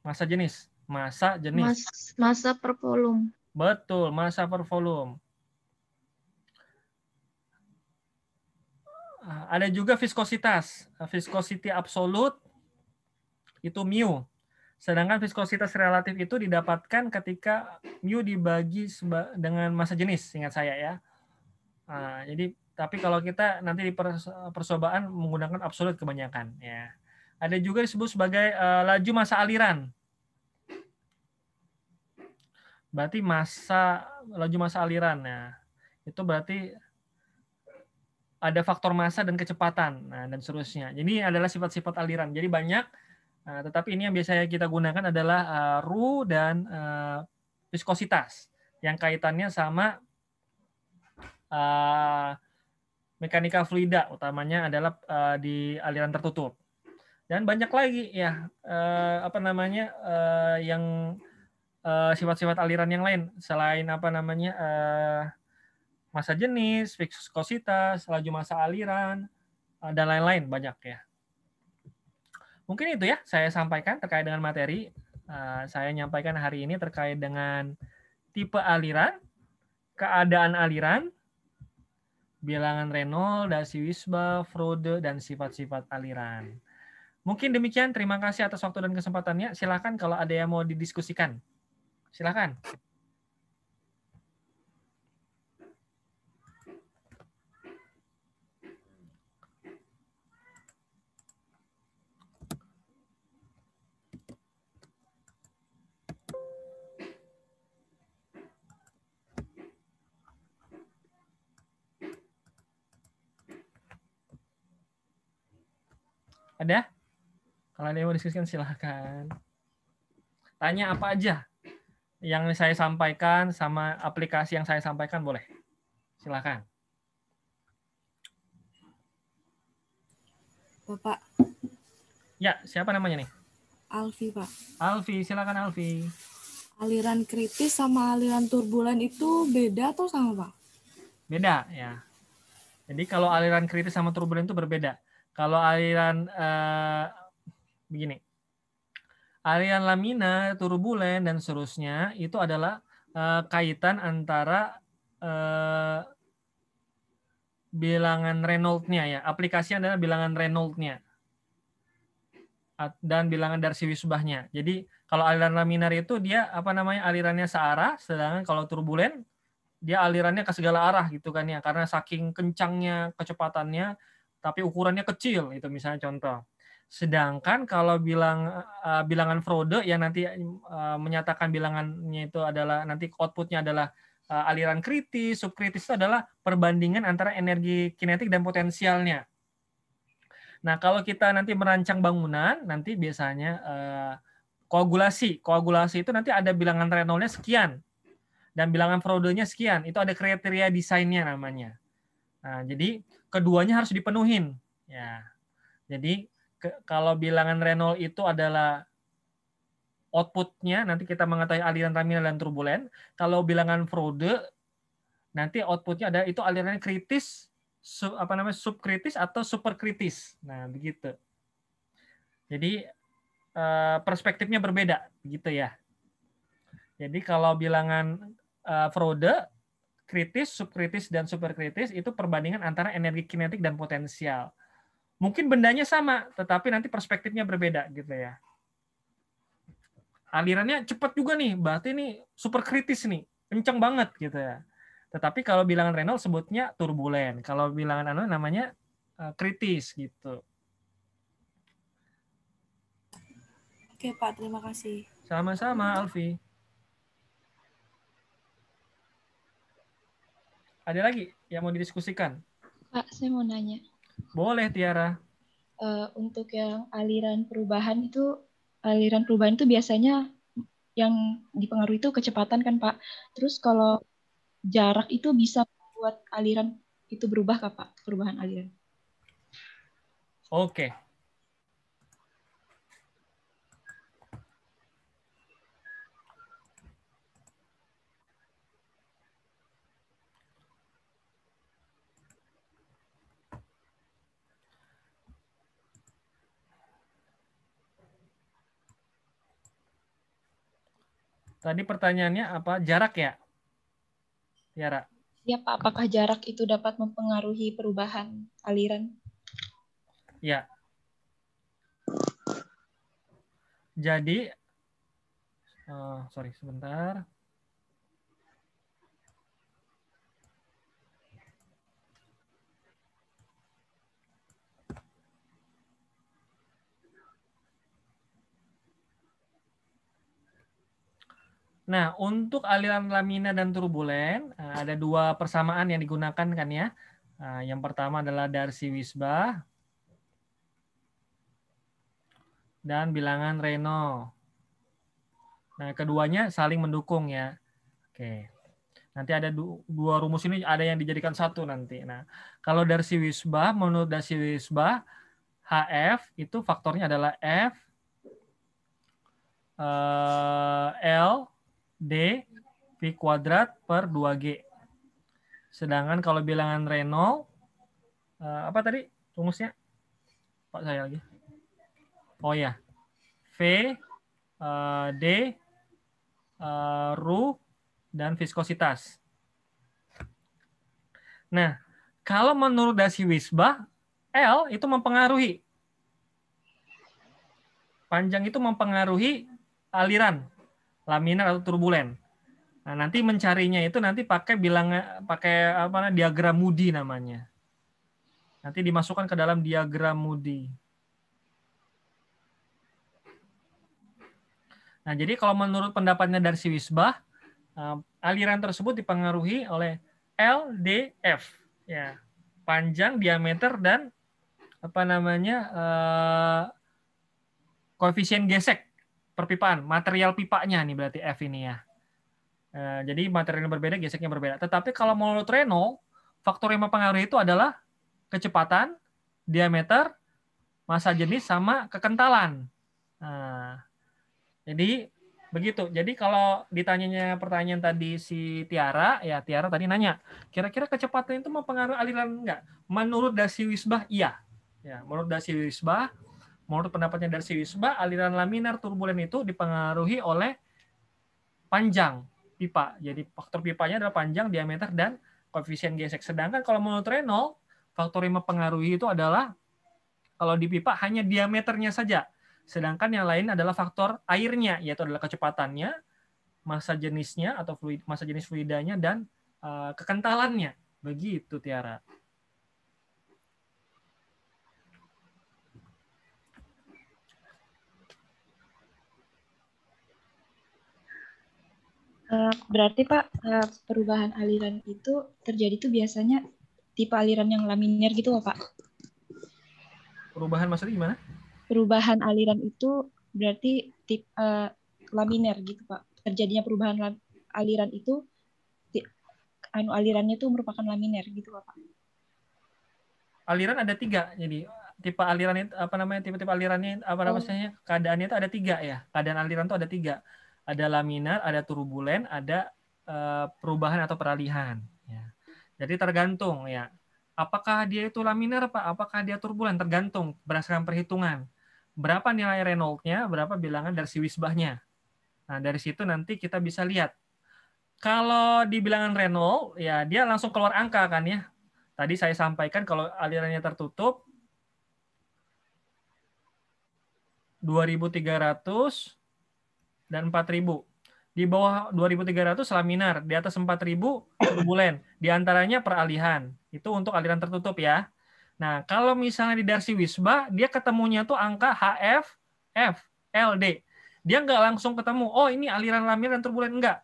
Masa jenis. Masa jenis. Mas, masa per volume Betul, masa per volume. Ah, ada juga viskositas. Ah, viskositi absolut itu mu. Sedangkan viskositas relatif itu didapatkan ketika mu dibagi dengan masa jenis, ingat saya ya. Nah, jadi tapi kalau kita nanti di percobaan menggunakan absolut kebanyakan ya. Ada juga disebut sebagai uh, laju masa aliran berarti masa laju masa aliran ya itu berarti ada faktor masa dan kecepatan nah, dan seterusnya. Jadi adalah sifat-sifat aliran. Jadi banyak, nah, tetapi ini yang biasanya kita gunakan adalah uh, RU dan uh, viskositas yang kaitannya sama uh, mekanika fluida, utamanya adalah uh, di aliran tertutup. Dan banyak lagi ya uh, apa namanya uh, yang Eh, sifat-sifat uh, aliran yang lain selain apa namanya uh, masa jenis, viskositas, laju masa aliran uh, dan lain-lain banyak ya. Mungkin itu ya saya sampaikan terkait dengan materi. Uh, saya nyampaikan hari ini terkait dengan tipe aliran, keadaan aliran, bilangan Reynolds, Dasi-Wisba, Frode, dan sifat-sifat aliran. Mungkin demikian. Terima kasih atas waktu dan kesempatannya. Silakan kalau ada yang mau didiskusikan. Silakan. Ada? Kalau ada yang mau diskusikan silahkan. Tanya apa aja yang saya sampaikan sama aplikasi yang saya sampaikan boleh. Silakan. Bapak. Ya, siapa namanya nih? Alfi, Pak. Alfi, silakan Alfi. Aliran kritis sama aliran turbulen itu beda atau sama, Pak? Beda, ya. Jadi kalau aliran kritis sama turbulen itu berbeda. Kalau aliran eh, begini, Aliran lamina, turbulen, dan seterusnya itu adalah uh, kaitan antara uh, bilangan Reynolds-nya ya. Aplikasi adalah bilangan Reynolds-nya dan bilangan Darcy Wisbah-nya. Jadi kalau aliran laminar itu dia apa namanya alirannya searah, sedangkan kalau turbulen dia alirannya ke segala arah gitu kan ya karena saking kencangnya kecepatannya tapi ukurannya kecil itu misalnya contoh. Sedangkan kalau bilang uh, bilangan Frode yang nanti uh, menyatakan bilangannya itu adalah nanti outputnya adalah uh, aliran kritis, subkritis itu adalah perbandingan antara energi kinetik dan potensialnya. Nah kalau kita nanti merancang bangunan, nanti biasanya uh, koagulasi, koagulasi itu nanti ada bilangan Reynolds-nya sekian dan bilangan Frodo-nya sekian. Itu ada kriteria desainnya namanya. Nah jadi keduanya harus dipenuhin. Ya, jadi kalau bilangan Renault itu adalah outputnya nanti kita mengetahui aliran terminal dan turbulen. Kalau bilangan Frode nanti outputnya ada itu aliran kritis, sub, apa namanya subkritis atau superkritis. Nah begitu. Jadi eh, perspektifnya berbeda gitu ya. Jadi kalau bilangan eh, Frode kritis, subkritis, dan superkritis itu perbandingan antara energi kinetik dan potensial. Mungkin bendanya sama, tetapi nanti perspektifnya berbeda gitu ya. Alirannya cepat juga nih, berarti ini super kritis nih, kencang banget gitu ya. Tetapi kalau bilangan Reynolds sebutnya turbulen, kalau bilangan anu namanya eh, kritis gitu. Oke Pak, terima kasih. Sama-sama Alfi. Ada lagi yang mau didiskusikan? Pak, saya mau nanya. Boleh Tiara. Uh, untuk yang aliran perubahan itu aliran perubahan itu biasanya yang dipengaruhi itu kecepatan kan Pak. Terus kalau jarak itu bisa buat aliran itu berubah kak Pak? Perubahan aliran. Oke, Tadi pertanyaannya apa? Jarak ya? Tiara. Ya, Pak. Apakah jarak itu dapat mempengaruhi perubahan aliran? Ya. Jadi, uh, sorry sebentar. Nah, untuk aliran lamina dan turbulen, eh, ada dua persamaan yang digunakan kan ya. Eh, yang pertama adalah Darcy Wisbah dan bilangan Reno. Nah, keduanya saling mendukung ya. Oke. Nanti ada dua rumus ini ada yang dijadikan satu nanti. Nah, kalau Darcy Wisbah menurut Darcy Wisbah HF itu faktornya adalah F eh, L D P kuadrat per 2G. Sedangkan kalau bilangan Reynolds, eh, apa tadi rumusnya? Pak saya lagi. Oh ya, V, eh, D, eh, Ru, dan viskositas. Nah, kalau menurut dasi Wisbah, L itu mempengaruhi. Panjang itu mempengaruhi aliran laminar atau turbulen. Nah, nanti mencarinya itu nanti pakai bilang pakai apa diagram Moody namanya. Nanti dimasukkan ke dalam diagram Moody. Nah, jadi kalau menurut pendapatnya dari si Wisbah, eh, aliran tersebut dipengaruhi oleh LDF ya, panjang, diameter dan apa namanya? Eh, koefisien gesek perpipaan, material pipanya nih berarti F ini ya. Eh, jadi jadi yang berbeda, geseknya berbeda. Tetapi kalau menurut Reno, faktor yang mempengaruhi itu adalah kecepatan, diameter, masa jenis, sama kekentalan. Nah, jadi begitu. Jadi kalau ditanyanya pertanyaan tadi si Tiara, ya Tiara tadi nanya, kira-kira kecepatan itu mempengaruhi aliran enggak? Menurut Dasi Wisbah, iya. Ya, menurut Dasi Wisbah, menurut pendapatnya dari si Siwisba, aliran laminar turbulen itu dipengaruhi oleh panjang pipa. Jadi faktor pipanya adalah panjang, diameter, dan koefisien gesek. Sedangkan kalau menurut Reynolds, faktor yang mempengaruhi itu adalah kalau di pipa hanya diameternya saja. Sedangkan yang lain adalah faktor airnya, yaitu adalah kecepatannya, masa jenisnya atau fluid, masa jenis fluidanya, dan uh, kekentalannya. Begitu, Tiara. Eh, berarti Pak eh, perubahan aliran itu terjadi tuh biasanya tipe aliran yang laminar gitu Pak. Perubahan maksudnya gimana? Perubahan aliran itu berarti tip uh, eh, laminer gitu Pak. Terjadinya perubahan aliran itu anu alirannya itu merupakan laminar gitu Pak. Aliran ada tiga jadi tipe aliran itu apa namanya tipe-tipe alirannya apa oh. namanya oh. keadaannya itu ada tiga ya keadaan aliran itu ada tiga ada laminar, ada turbulen, ada eh, perubahan atau peralihan. Ya. Jadi tergantung ya, apakah dia itu laminar pak, apakah dia turbulen, tergantung berdasarkan perhitungan. Berapa nilai Reynolds-nya, berapa bilangan dari si wisbahnya. Nah dari situ nanti kita bisa lihat. Kalau di bilangan Reynolds, ya dia langsung keluar angka kan ya. Tadi saya sampaikan kalau alirannya tertutup, 2300 dan 4000. Di bawah 2300 laminar, di atas 4000 turbulen. Di antaranya peralihan. Itu untuk aliran tertutup ya. Nah, kalau misalnya di darcy Wisba, dia ketemunya tuh angka HF, F, LD. Dia nggak langsung ketemu, oh ini aliran laminar dan turbulen. enggak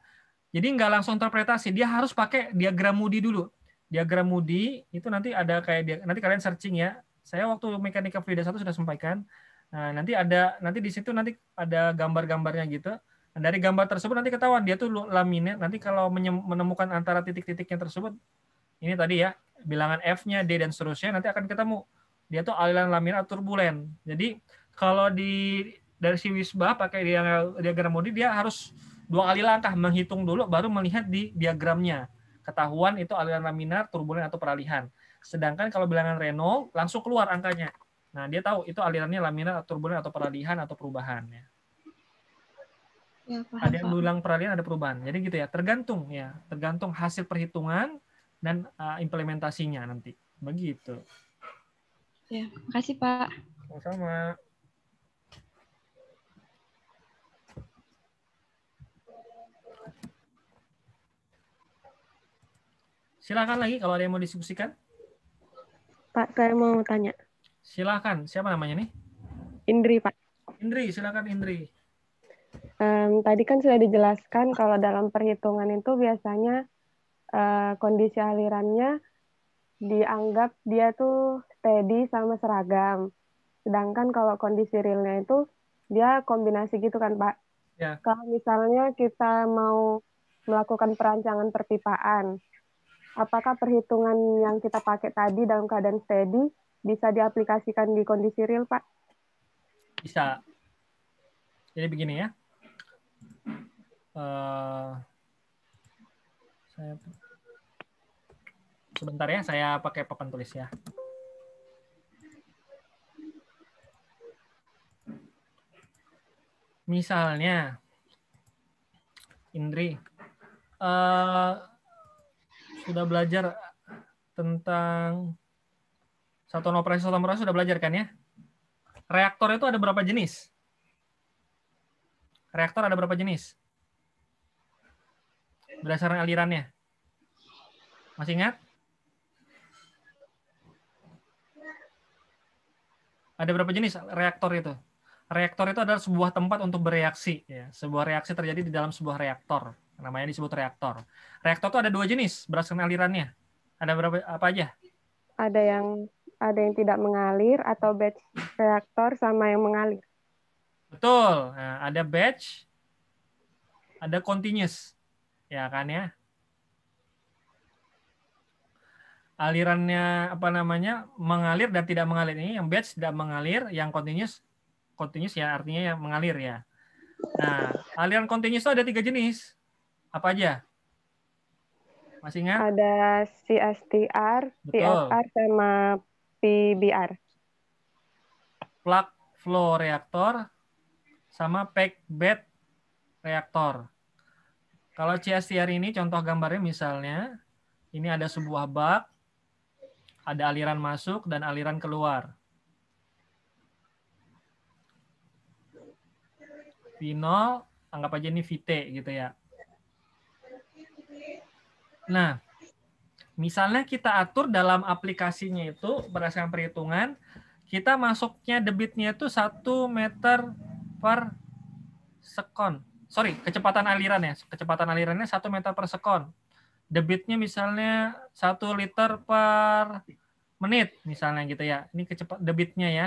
Jadi nggak langsung interpretasi. Dia harus pakai diagram Moody dulu. Diagram Moody itu nanti ada kayak, nanti kalian searching ya. Saya waktu mekanika fluida satu sudah sampaikan, Nah, nanti ada nanti di situ nanti ada gambar-gambarnya gitu. Nah, dari gambar tersebut nanti ketahuan dia tuh laminnya. Nanti kalau menemukan antara titik-titiknya tersebut ini tadi ya, bilangan F-nya, D dan seterusnya nanti akan ketemu. Dia tuh aliran laminar turbulen. Jadi kalau di dari si Wisba pakai diagram modi dia harus dua kali langkah menghitung dulu baru melihat di diagramnya. Ketahuan itu aliran laminar turbulen atau peralihan. Sedangkan kalau bilangan Renault langsung keluar angkanya Nah, dia tahu itu alirannya laminar, turbulen atau peralihan atau perubahan ya. Ya, paham, ada yang bilang peralihan ada perubahan. Jadi gitu ya, tergantung ya, tergantung hasil perhitungan dan uh, implementasinya nanti. Begitu. Ya, makasih Pak. Sama-sama. Silakan lagi kalau ada yang mau diskusikan. Pak, saya mau tanya. Silakan, siapa namanya nih? Indri, Pak. Indri, silakan Indri. Um, tadi kan sudah dijelaskan kalau dalam perhitungan itu biasanya uh, kondisi alirannya dianggap dia tuh steady sama seragam. Sedangkan kalau kondisi realnya itu dia kombinasi gitu kan, Pak. Ya. Kalau misalnya kita mau melakukan perancangan perpipaan, apakah perhitungan yang kita pakai tadi dalam keadaan steady bisa diaplikasikan di kondisi real, Pak? Bisa. Jadi begini ya. Uh, saya sebentar ya, saya pakai papan tulis ya. Misalnya, Indri, uh, sudah belajar tentang Satuan operasi satuan operasi sudah belajar kan ya? Reaktor itu ada berapa jenis? Reaktor ada berapa jenis? Berdasarkan alirannya. Masih ingat? Ada berapa jenis reaktor itu? Reaktor itu adalah sebuah tempat untuk bereaksi. Ya. Sebuah reaksi terjadi di dalam sebuah reaktor. Namanya disebut reaktor. Reaktor itu ada dua jenis berdasarkan alirannya. Ada berapa apa aja? Ada yang ada yang tidak mengalir atau batch reaktor sama yang mengalir. Betul. Nah, ada batch, ada continuous. Ya kan ya? alirannya apa namanya mengalir dan tidak mengalir ini yang batch tidak mengalir yang continuous continuous ya artinya yang mengalir ya nah aliran continuous itu ada tiga jenis apa aja masih ingat ada CSTR, Betul. sama PBR. Plug flow reaktor sama pack bed reaktor. Kalau CSTR ini contoh gambarnya misalnya ini ada sebuah bak, ada aliran masuk dan aliran keluar. V0 anggap aja ini VT gitu ya. Nah, Misalnya kita atur dalam aplikasinya itu berdasarkan perhitungan, kita masuknya debitnya itu satu meter per sekon. Sorry, kecepatan aliran ya. Kecepatan alirannya satu meter per sekon. Debitnya misalnya satu liter per menit misalnya gitu ya. Ini kecepat debitnya ya.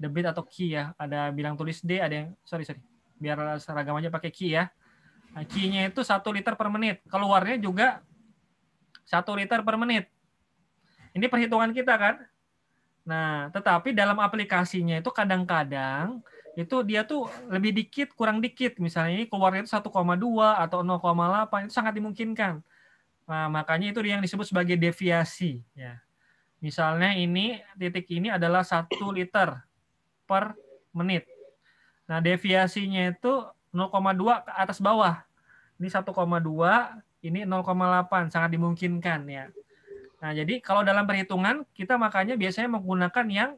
Debit atau ki ya. Ada bilang tulis D, ada yang sorry sorry. Biar seragam aja pakai ki ya. Nah, Q-nya itu satu liter per menit. Keluarnya juga 1 liter per menit. Ini perhitungan kita kan? Nah, tetapi dalam aplikasinya itu kadang-kadang itu dia tuh lebih dikit, kurang dikit. Misalnya ini keluarnya itu 1,2 atau 0,8 itu sangat dimungkinkan. Nah, makanya itu yang disebut sebagai deviasi ya. Misalnya ini titik ini adalah 1 liter per menit. Nah, deviasinya itu 0,2 ke atas bawah. Ini 1,2 ini 0,8 sangat dimungkinkan ya. Nah, jadi kalau dalam perhitungan kita makanya biasanya menggunakan yang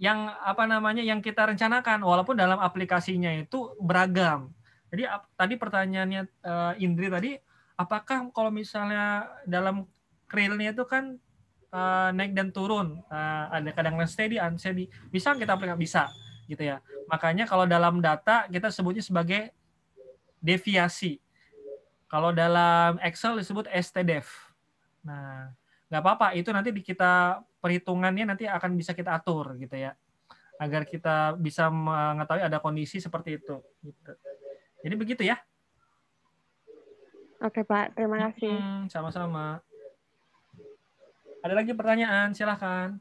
yang apa namanya yang kita rencanakan walaupun dalam aplikasinya itu beragam. Jadi tadi pertanyaannya eh, Indri tadi apakah kalau misalnya dalam krilnya itu kan eh, naik dan turun, eh, ada kadang steady, unsteady. Bisa kita aplikasi bisa gitu ya. Makanya kalau dalam data kita sebutnya sebagai deviasi kalau dalam Excel disebut STDEF. Nah, nggak apa-apa, itu nanti di kita perhitungannya nanti akan bisa kita atur gitu ya. Agar kita bisa mengetahui ada kondisi seperti itu. Gitu. Jadi begitu ya. Oke Pak, terima kasih. Sama-sama. Hmm, Ada lagi pertanyaan? Silahkan.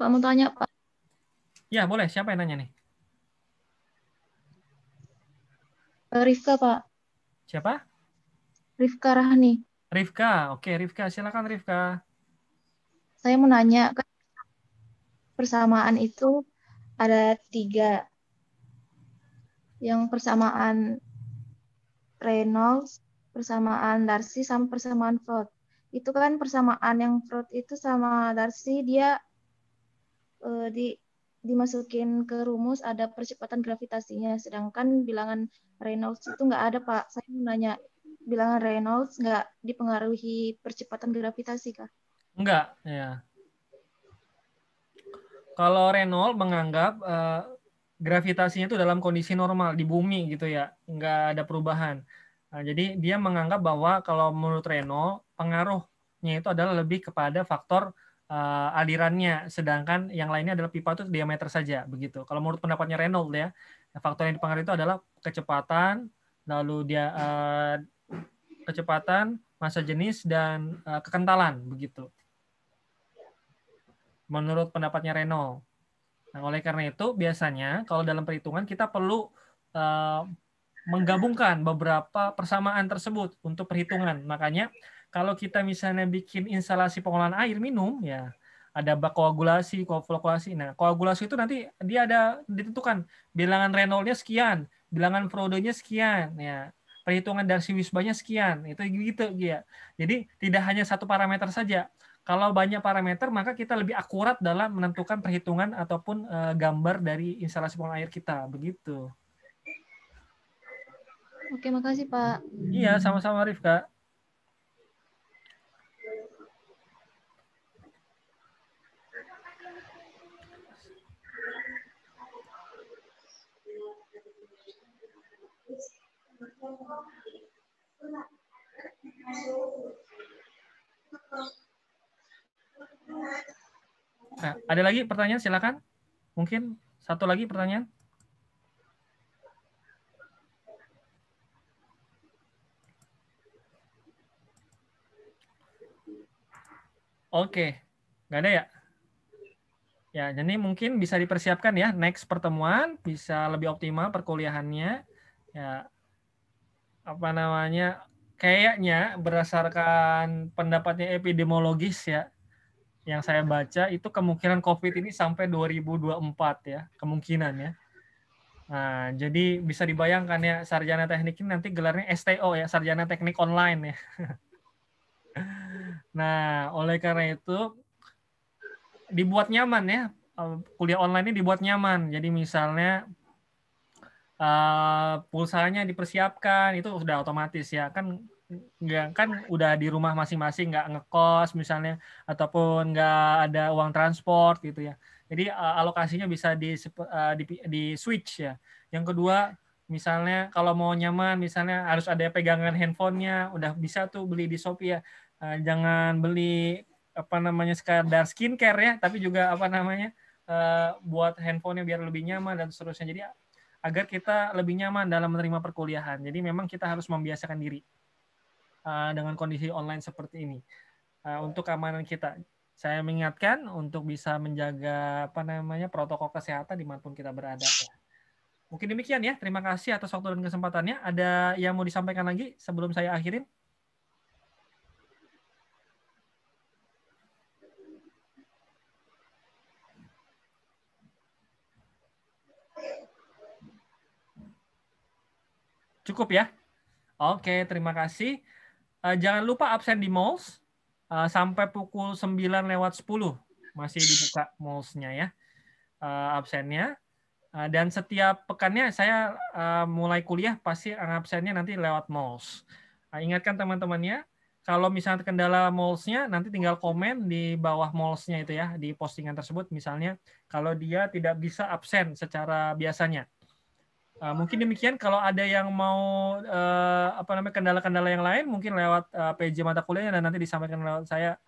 Pak mau tanya Pak. Ya boleh. Siapa yang nanya nih? Eh, Rifka Pak. Siapa? Rifka Rahni. Rifka, oke Rifka, silakan Rifka. Saya mau nanya, kan persamaan itu ada tiga. Yang persamaan Reynolds, persamaan Darcy, sama persamaan Freud. Itu kan persamaan yang Freud itu sama Darcy, dia uh, di dimasukin ke rumus ada percepatan gravitasinya sedangkan bilangan Reynolds itu nggak ada pak saya mau nanya bilangan Reynolds nggak dipengaruhi percepatan gravitasi kah nggak ya kalau Reynolds menganggap uh, gravitasinya itu dalam kondisi normal di bumi gitu ya nggak ada perubahan nah, jadi dia menganggap bahwa kalau menurut Reynolds pengaruhnya itu adalah lebih kepada faktor uh, alirannya, sedangkan yang lainnya adalah pipa itu diameter saja begitu. Kalau menurut pendapatnya Reynolds ya, faktor yang dipengaruhi itu adalah kecepatan, lalu dia uh, kecepatan, masa jenis dan uh, kekentalan begitu. Menurut pendapatnya Reynolds. Nah, oleh karena itu biasanya kalau dalam perhitungan kita perlu uh, menggabungkan beberapa persamaan tersebut untuk perhitungan. Makanya kalau kita misalnya bikin instalasi pengolahan air minum ya ada bak koagulasi, koagulasi. Nah, koagulasi itu nanti dia ada ditentukan bilangan reynolds sekian, bilangan frodo sekian ya perhitungan dari wisbanya sekian itu gitu ya jadi tidak hanya satu parameter saja kalau banyak parameter maka kita lebih akurat dalam menentukan perhitungan ataupun uh, gambar dari instalasi pengolahan air kita begitu oke makasih pak iya sama-sama Rifka Nah, ada lagi pertanyaan silakan. Mungkin satu lagi pertanyaan. Oke, nggak ada ya? Ya, jadi mungkin bisa dipersiapkan ya next pertemuan bisa lebih optimal perkuliahannya. Ya, apa namanya kayaknya berdasarkan pendapatnya epidemiologis ya yang saya baca itu kemungkinan COVID ini sampai 2024 ya kemungkinan ya. Nah, jadi bisa dibayangkan ya sarjana teknik ini nanti gelarnya STO ya, sarjana teknik online ya. nah, oleh karena itu dibuat nyaman ya eh, kuliah online ini dibuat nyaman. Jadi misalnya uh, pulsanya dipersiapkan itu sudah otomatis ya kan nggak kan udah di rumah masing-masing nggak ngekos misalnya ataupun nggak ada uang transport gitu ya jadi uh, alokasinya bisa di, uh, di di switch ya yang kedua misalnya kalau mau nyaman misalnya harus ada pegangan handphonenya udah bisa tuh beli di shopee ya uh, jangan beli apa namanya sekadar skincare ya tapi juga apa namanya uh, buat handphonenya biar lebih nyaman dan seterusnya jadi agar kita lebih nyaman dalam menerima perkuliahan. Jadi memang kita harus membiasakan diri uh, dengan kondisi online seperti ini uh, untuk keamanan kita. Saya mengingatkan untuk bisa menjaga apa namanya protokol kesehatan dimanapun kita berada. Mungkin demikian ya. Terima kasih atas waktu dan kesempatannya. Ada yang mau disampaikan lagi sebelum saya akhirin? Cukup ya? Oke, terima kasih. Uh, jangan lupa absen di malls uh, sampai pukul 9 lewat 10. Masih dibuka malls-nya ya, uh, absennya. Uh, dan setiap pekannya saya uh, mulai kuliah pasti absennya nanti lewat malls. Uh, ingatkan teman-temannya, kalau misalnya kendala malls-nya, nanti tinggal komen di bawah malls-nya itu ya, di postingan tersebut misalnya, kalau dia tidak bisa absen secara biasanya. Uh, mungkin demikian. Kalau ada yang mau uh, apa namanya kendala-kendala yang lain, mungkin lewat uh, eh, PJ mata kuliahnya dan nanti disampaikan lewat saya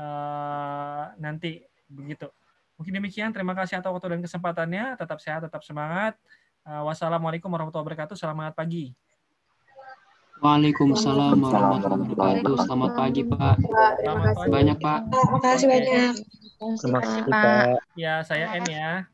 uh, nanti begitu. Mungkin demikian. Terima kasih atas waktu dan kesempatannya. Tetap sehat, tetap semangat. Uh, wassalamualaikum warahmatullahi wabarakatuh. Selamat pagi. Waalaikumsalam warahmatullahi wabarakatuh. Selamat pagi Pak. Terima kasih banyak Pak. Terima kasih banyak. Terima kasih Pak. Ya saya N ya.